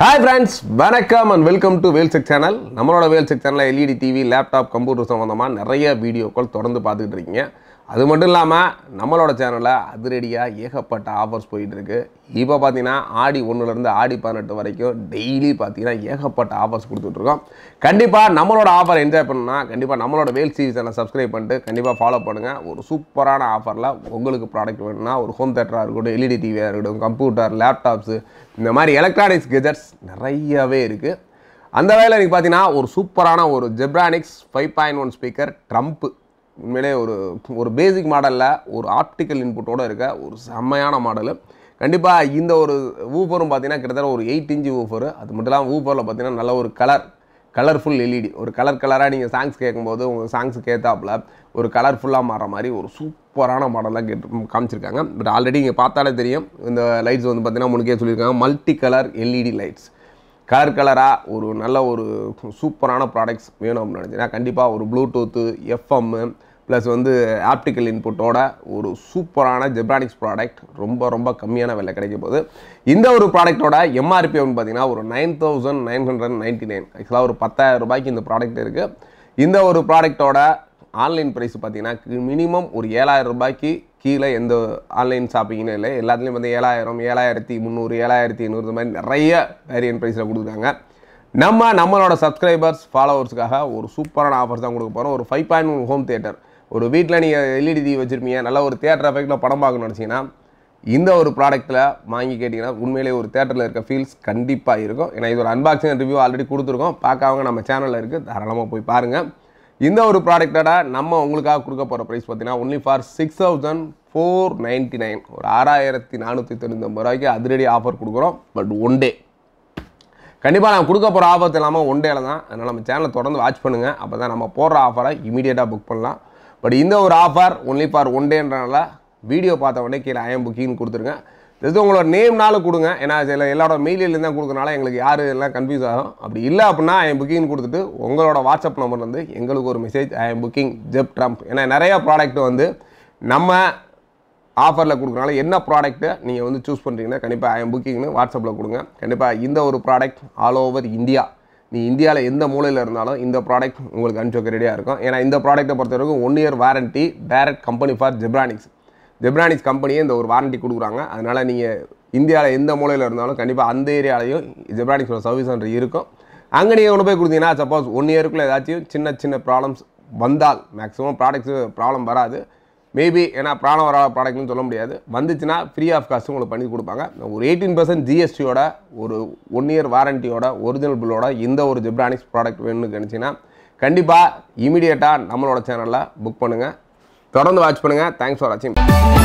hi friends வணக்கம் and welcome to வேல்செக் channel நம்மளோட வேல்செக் சேனலில் எல்இடி டிவி லேப்டாப் கம்ப்யூட்டர் சம்மந்தமாக நிறைய வீடியோக்கள் தொடர்ந்து பார்த்துக்கிட்டு இருக்கீங்க அது மட்டும் இல்லாமல் நம்மளோட சேனலில் அதிரடியாக ஏகப்பட்ட ஆஃபர்ஸ் போயிட்டுருக்கு இப்போ பார்த்தீங்கன்னா ஆடி ஒன்றுலேருந்து ஆடி பதினெட்டு வரைக்கும் டெய்லி பார்த்தீங்கன்னா ஏகப்பட்ட ஆஃபர்ஸ் கொடுத்துட்ருக்கோம் கண்டிப்பாக நம்மளோட ஆஃபர் என்ஜாய் பண்ணணுன்னா கண்டிப்பாக நம்மளோட வேல் சீரிஸ் சேனல் சப்ஸ்கிரைப் பண்ணிட்டு கண்டிப்பாக ஃபாலோ பண்ணுங்கள் ஒரு சூப்பரான ஆஃபரில் உங்களுக்கு ப்ராடக்ட் வேணும்னா ஒரு ஹோம் தேட்டராக இருக்கட்டும் எல்இடி டிவியாக e இருக்கட்டும் கம்ப்யூட்டர் லேப்டாப்ஸு இந்த மாதிரி எலக்ட்ரானிக்ஸ் கெஜெட்ஸ் நிறையவே இருக்குது அந்த வேலை எனக்கு பார்த்தீங்கன்னா ஒரு சூப்பரான ஒரு Zebronics five point one speaker trump உண்மையிலே ஒரு ஒரு பேசிக் மாடலில் ஒரு ஆப்டிக்கல் இன்புட்டோடு இருக்க ஒரு செம்மையான மாடலு கண்டிப்பாக இந்த ஒரு ஊஃபரும் பார்த்தீங்கன்னா கிட்டத்தட்ட ஒரு எயிட் இன்ச்சு ஊஃபர் அது மட்டும் இல்லாமல் ஊஃபரில் பார்த்தீங்கன்னா நல்ல ஒரு கலர் கலர்ஃபுல் எல்இடி ஒரு கலர் கலராக நீங்கள் சாங்ஸ் கேட்கும்போது உங்கள் சாங்ஸுக்கு ஏற்றாப்பில் ஒரு கலர்ஃபுல்லாக மாற மாதிரி ஒரு சூப்பரான மாடலாக கேட்டு காமிச்சிருக்காங்க பட் ஆல்ரெடி இங்கே பார்த்தாலே தெரியும் இந்த லைட்ஸ் வந்து பார்த்திங்கன்னா முன்னக்கே சொல்லியிருக்காங்க multi colour LED lights colour கலராக ஒரு நல்ல ஒரு சூப்பரான ப்ராடக்ட்ஸ் வேணும் அப்படின்னு நினச்சிங்கன்னா கண்டிப்பாக ஒரு ப்ளூடூத்து எஃப்எம்மு ப்ளஸ் வந்து ஆப்டிக்கல் இன்புட்டோட ஒரு சூப்பரான ஜெப்ரானிக்ஸ் ப்ராடக்ட் ரொம்ப ரொம்ப கம்மியான விலை கிடைக்க போகுது இந்த ஒரு ப்ராடக்ட்டோட எம்ஆர்பி வந்து பார்த்தீங்கன்னா ஒரு nine thousand nine hundred ninety nine ஆக்சுவலாக ஒரு பத்தாயிரம் ரூபாய்க்கு இந்த ப்ராடக்ட் இருக்குது இந்த ஒரு ப்ராடக்ட்டோட ஆன்லைன் ப்ரைஸ் பார்த்தீங்கன்னா மினிமம் ஒரு ஏழாயிரம் ரூபாய்க்கு கீழே எந்த ஆன்லைன் ஷாப்பிங்கும் இல்லை எல்லாத்துலேயும் வந்து ஏழாயிரம் ஏழாயிரத்தி முந்நூறு ஏழாயிரத்தி ஐநூறு இந்த மாதிரி நிறைய வேரியன் ப்ரைஸில் கொடுக்குறாங்க நம்ம நம்மளோட சப்ஸ்கிரைபர்ஸ் ஃபாலோவர்ஸ்க்காக ஒரு சூப்பரான ஆஃபர் தான் கொடுக்க போகிறோம் ஒரு five point one home theatre ஒரு வீட்டில் நீங்கள் எல்இடி டிவி e வச்சுருப்பீங்க நல்லா ஒரு தேட்டர் எஃபெக்டில் படம் பார்க்கணும்னு நினச்சிங்கன்னா இந்த ஒரு ப்ராடக்ட்டில் வாங்கி கேட்டிங்கன்னா உண்மையிலே ஒரு தேட்டரில் இருக்க ஃபீல்ஸ் கண்டிப்பாக இருக்கும் ஏன்னா இது ஒரு அன்பாக்சிங் ரிவ்யூ ஆல்ரெடி கொடுத்துருக்கோம் பார்க்காம நம்ம சேனலில் இருக்குது தாராளமாக போய் பாருங்கள் இந்த ஒரு ப்ராடக்டோட நம்ம உங்களுக்காக கொடுக்க போகிற ப்ரைஸ் பார்த்தீங்கன்னா only for six thousand four ninety nine ஒரு ஆறாயிரத்தி நானூற்றி தொண்ணூத்தொம்பது ரூபாய்க்கு அதிரடி ஆஃபர் கொடுக்குறோம் பட் ஒன் டே கண்டிப்பாக நான் கொடுக்க போகிற ஆஃபர் இல்லாமல் ஒன் டேல தான் அதனால் நம்ம சேனலை தொடர்ந்து வாட்ச் பண்ணுங்கள் அப்போ தான் நம்ம போடுற ஆஃபரை இமீடியட்டாக புக் பண்ணலாம் பட் இந்த ஒரு ஆஃபர் ஒன்லி ஃபார் ஒன் டேன்றனால வீடியோ பார்த்த உடனே கீழே ஐஎம் புக்கிங்னு கொடுத்துருங்க ஜஸ்ட் உங்களோட நேம்னாலும் கொடுங்க ஏன்னா சில எல்லாரோட மெயிலிலேருந்து தான் கொடுக்குறனால எங்களுக்கு யார் எல்லாம் கன்ஃபியூஸ் ஆகும் அப்படி இல்லை அப்படின்னா ஐஎம் புக்கிங் கொடுத்துட்டு உங்களோட வாட்ஸ்அப் நம்பர்லேருந்து எங்களுக்கு ஒரு message I'm booking Zeb trump ஏன்னா நிறையா ப்ராடக்ட் வந்து நம்ம ஆஃபரில் கொடுக்குறனால என்ன ப்ராடக்ட்டை நீங்கள் வந்து சூஸ் பண்ணுறீங்கன்னா கண்டிப்பாக ஐஎம் புக்கிங்னு வாட்ஸ்அப்பில் கொடுங்க கண்டிப்பாக இந்த ஒரு ப்ராடக்ட் ஆல் ஓவர் இந்தியா நீ இந்தியாவில் எந்த மூலையில் இருந்தாலும் இந்த ப்ராடக்ட் உங்களுக்கு அனுப்பிச்சி வைக்க ரெடியாக இருக்கும் ஏன்னா இந்த ப்ராடக்ட்டை பொறுத்த வரைக்கும் one year warranty direct company for Zebronics Zebronics கம்பெனியே இந்த ஒரு வாரண்ட்டி கொடுக்குறாங்க அதனால் நீங்கள் இந்தியாவில் எந்த மூலையில் இருந்தாலும் கண்டிப்பாக அந்த ஏரியாலையும் ஜெப்ரானிக்ஸோட சர்வீஸ் சென்டர் இருக்கும் அங்கே நீங்கள் கொண்டு போய் கொடுத்தீங்கன்னா சப்போஸ் ஒன் இயருக்குள்ளே ஏதாச்சும் சின்ன சின்ன ப்ராப்ளம்ஸ் வந்தால் மேக்ஸிமம் ப்ராடக்ட்ஸு ப்ராப்ளம் வராது மேபி ஏன்னா பிராணம் வர ப்ராடக்ட்னு சொல்ல முடியாது வந்துச்சுன்னா ஃப்ரீ ஆஃப் காஸ்ட் உங்களுக்கு பண்ணி கொடுப்பாங்க ஒரு எயிட்டீன் பர்சன்ட் ஜிஎஸ்டியோட ஒரு ஒன் இயர் வாரண்டியோட ஒரிஜினல் பில்லோட இந்த ஒரு ஜிப்ரானிக்ஸ் ப்ராடக்ட் வேணும்னு நினச்சிங்கன்னா கண்டிப்பாக இமீடியட்டாக நம்மளோட சேனலில் புக் பண்ணுங்கள் தொடர்ந்து வாட்ச் பண்ணுங்கள் தேங்க்ஸ் ஃபார் வாட்சிங்